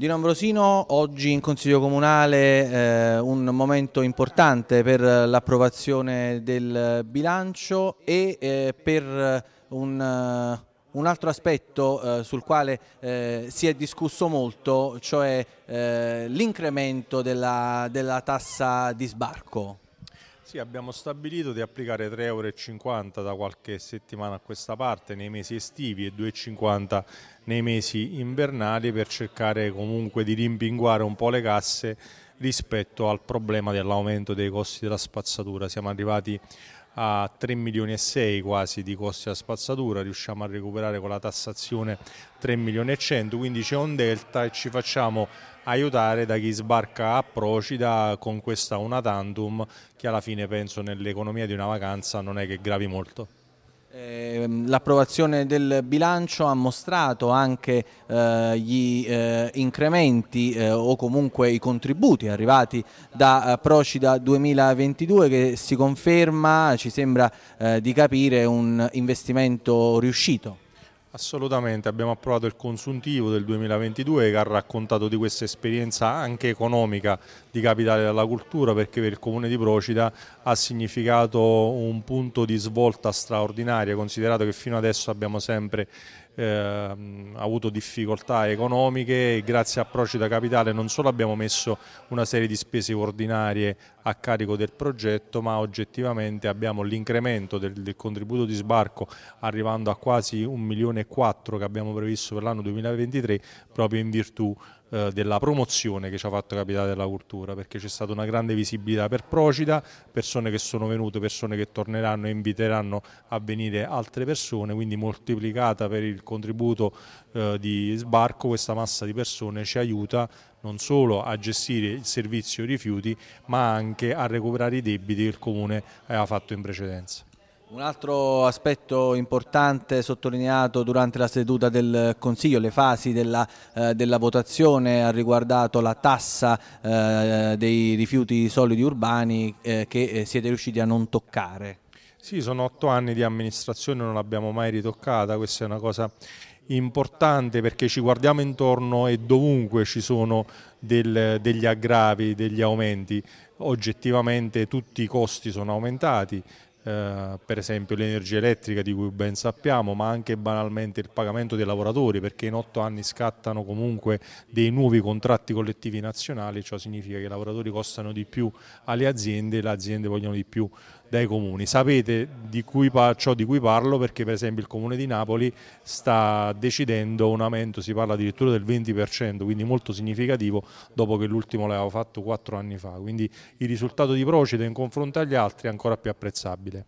Dino Ambrosino, oggi in Consiglio Comunale eh, un momento importante per l'approvazione del bilancio e eh, per eh, un, eh, un, altro aspetto eh, sul quale eh, si è discusso molto, cioè l'incremento della, della tassa di sbarco. Sì, abbiamo stabilito di applicare 3,50 euro da qualche settimana a questa parte nei mesi estivi e 2,50 euro nei mesi invernali per cercare comunque di rimpinguare un po' le casse rispetto al problema dell'aumento dei costi della spazzatura. Siamo arrivati a a 3 milioni e 6 quasi di costi a spazzatura, riusciamo a recuperare con la tassazione 3 milioni e 100, quindi c'è un delta e ci facciamo aiutare da chi sbarca a Procida con questa una tantum che alla fine penso nell'economia di una vacanza non è che gravi molto. Ehm, l'approvazione del bilancio ha mostrato anche eh, gli eh, incrementi eh, o comunque i contributi arrivati da eh, Procida 2022 che si conferma, ci sembra eh, di capire, un investimento riuscito. Assolutamente, abbiamo approvato il consuntivo del 2022 che ha raccontato di questa esperienza anche economica di Capitale della Cultura perché per il Comune di Procida ha significato un punto di svolta straordinaria considerato che fino adesso abbiamo sempre eh, avuto difficoltà economiche e grazie a Procida Capitale non solo abbiamo messo una serie di spese ordinarie a carico del progetto ma oggettivamente abbiamo l'incremento del, del, contributo di sbarco arrivando a quasi 1 milione e 4 che abbiamo previsto per l'anno 2023 proprio in virtù eh, della promozione che ci ha fatto Capitale della Cultura, perché c'è stata una grande visibilità per Procida, persone che sono venute, persone che torneranno e inviteranno a venire altre persone, quindi moltiplicata per il contributo eh, di sbarco questa massa di persone ci aiuta non solo a gestire il servizio rifiuti ma anche a recuperare i debiti che il Comune aveva eh, fatto in precedenza. Un altro aspetto importante sottolineato durante la seduta del Consiglio, le fasi della, eh, della votazione, ha riguardato la tassa eh, dei rifiuti solidi urbani eh, che eh, siete riusciti a non toccare. Sì, sono otto anni di amministrazione, non l'abbiamo mai ritoccata, questa è una cosa importante perché ci guardiamo intorno e dovunque ci sono del, degli aggravi, degli aumenti. Oggettivamente tutti i costi sono aumentati, eh, per esempio l'energia elettrica di cui ben sappiamo, ma anche banalmente il pagamento dei lavoratori, perché in otto anni scattano comunque dei nuovi contratti collettivi nazionali, ciò significa che i lavoratori costano di più alle aziende e le aziende vogliono di più dai comuni. Sapete di cui, ciò di cui parlo perché per esempio il comune di Napoli sta decidendo un aumento, si parla addirittura del 20%, quindi molto significativo dopo che l'ultimo l'avevo fatto quattro anni fa. Quindi il risultato di Procida in confronto agli altri è ancora più apprezzabile.